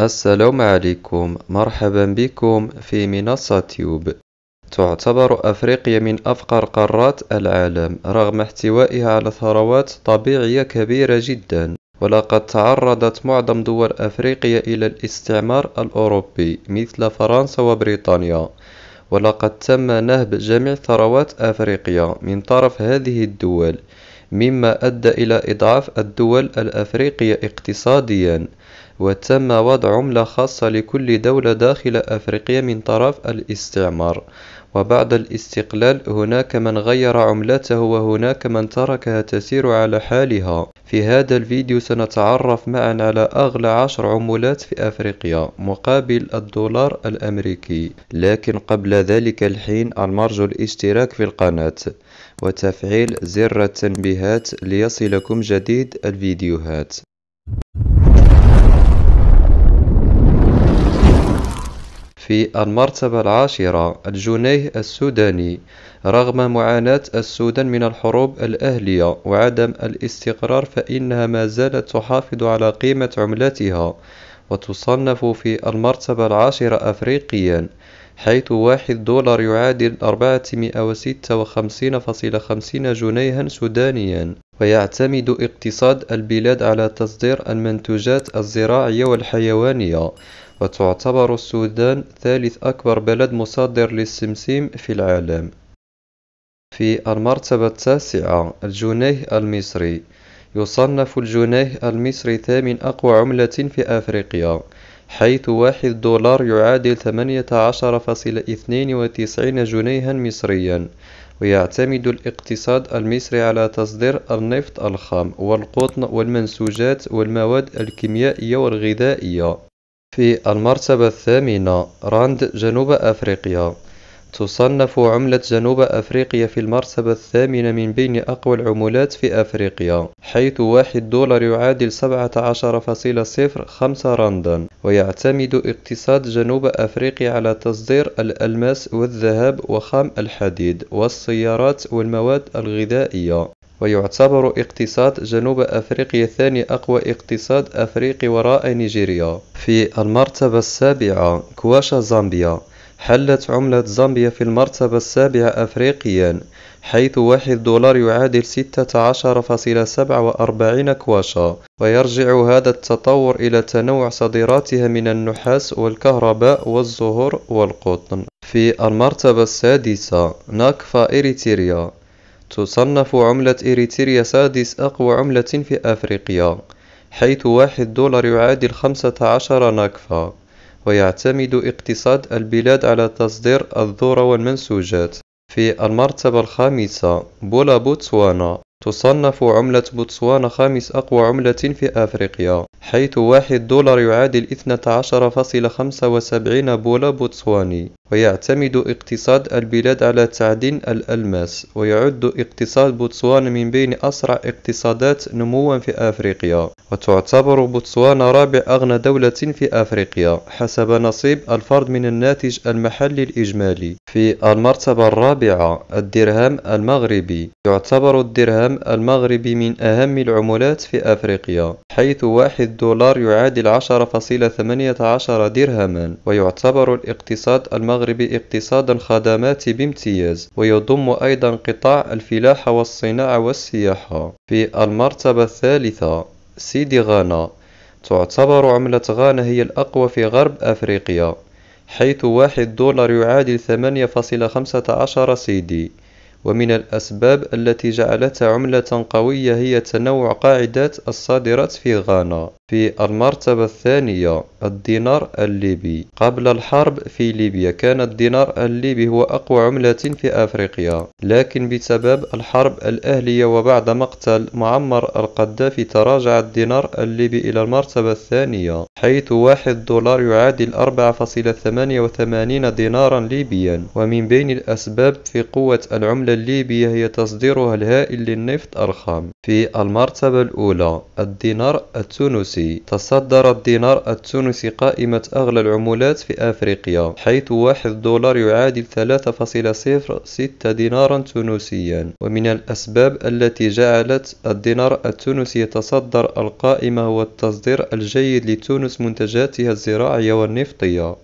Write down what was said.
السلام عليكم مرحبا بكم في منصة تيوب تعتبر أفريقيا من أفقر قارات العالم رغم احتوائها على ثروات طبيعية كبيرة جدا ولقد تعرضت معظم دول أفريقيا إلى الاستعمار الأوروبي مثل فرنسا وبريطانيا ولقد تم نهب جميع ثروات أفريقيا من طرف هذه الدول مما أدى إلى إضعاف الدول الأفريقية اقتصاديا وتم وضع عملة خاصة لكل دولة داخل أفريقيا من طرف الاستعمار وبعد الاستقلال هناك من غير عملته وهناك من تركها تسير على حالها في هذا الفيديو سنتعرف معا على أغلى عشر عملات في أفريقيا مقابل الدولار الأمريكي لكن قبل ذلك الحين المرجو الاشتراك في القناة وتفعيل زر التنبيهات ليصلكم جديد الفيديوهات في المرتبة العاشرة الجنيه السوداني رغم معاناة السودان من الحروب الأهلية وعدم الاستقرار فإنها ما زالت تحافظ على قيمة عملتها وتصنف في المرتبة العاشرة أفريقيا حيث واحد دولار يعادل 456.50 جنيها سودانيا ويعتمد اقتصاد البلاد على تصدير المنتوجات الزراعية والحيوانية وتعتبر السودان ثالث أكبر بلد مصدر للسمسم في العالم في المرتبة التاسعة الجنيه المصري يصنف الجنيه المصري ثامن أقوى عملة في أفريقيا حيث واحد دولار يعادل ثمانية عشر اثنين وتسعين جنيها مصريا ويعتمد الاقتصاد المصري على تصدير النفط الخام والقطن والمنسوجات والمواد الكيميائية والغذائية في المرتبة الثامنة راند جنوب أفريقيا تصنف عملة جنوب أفريقيا في المرتبة الثامنة من بين أقوى العملات في أفريقيا حيث واحد دولار يعادل 17.05 رندا ويعتمد اقتصاد جنوب أفريقيا على تصدير الألماس والذهب وخام الحديد والسيارات والمواد الغذائية ويعتبر اقتصاد جنوب أفريقيا ثاني أقوى اقتصاد أفريقي وراء نيجيريا في المرتبة السابعة كواشا زامبيا حلت عملة زامبيا في المرتبة السابعة أفريقيا حيث واحد دولار يعادل 16.47 كواشا ويرجع هذا التطور إلى تنوع صادراتها من النحاس والكهرباء والزهور والقطن في المرتبة السادسة ناكفا إريتريا تصنف عملة إريتريا سادس أقوى عملة في أفريقيا حيث واحد دولار يعادل خمسة عشر ناكفا ويعتمد اقتصاد البلاد على تصدير الذرة والمنسوجات في المرتبة الخامسة بولا بوتسوانا تصنف عملة بوتسوانا خامس أقوى عملة في أفريقيا حيث واحد دولار يعادل 12.75 بولا بوتسواني ويعتمد اقتصاد البلاد على تعدين الألماس ويعد اقتصاد بوتسوانا من بين أسرع اقتصادات نموا في أفريقيا وتعتبر بوتسوانا رابع أغنى دولة في أفريقيا حسب نصيب الفرد من الناتج المحلي الإجمالي في المرتبة الرابعة الدرهم المغربي يعتبر الدرهم الدرهم المغربي من أهم العملات في أفريقيا حيث واحد دولار يعادل 10.18 درهما ويعتبر الاقتصاد المغربي اقتصادا خدمات بامتياز ويضم أيضا قطاع الفلاحة والصناعة والسياحة في المرتبة الثالثة سيدي غانا تعتبر عملة غانا هي الأقوى في غرب أفريقيا حيث واحد دولار يعادل 8.15 سيدي ومن الأسباب التي جعلتها عملة قوية هي تنوع قاعدات الصادرات في غانا في المرتبة الثانية الدينار الليبي قبل الحرب في ليبيا كان الدينار الليبي هو أقوى عملة في أفريقيا لكن بسبب الحرب الأهلية وبعد مقتل معمر القذافي تراجع الدينار الليبي إلى المرتبة الثانية حيث واحد دولار يعادل 4.88 دينارا ليبيا ومن بين الأسباب في قوة العملة الليبية هي تصديرها الهائل للنفط الخام في المرتبة الأولى الدينار التونسي التونسي تصدر الدينار التونسي قائمة أغلى العملات في أفريقيا حيث واحد دولار يعادل 3.06 دينارا تونسيا ومن الأسباب التي جعلت الدينار التونسي يتصدر القائمة هو التصدير الجيد لتونس منتجاتها الزراعية والنفطية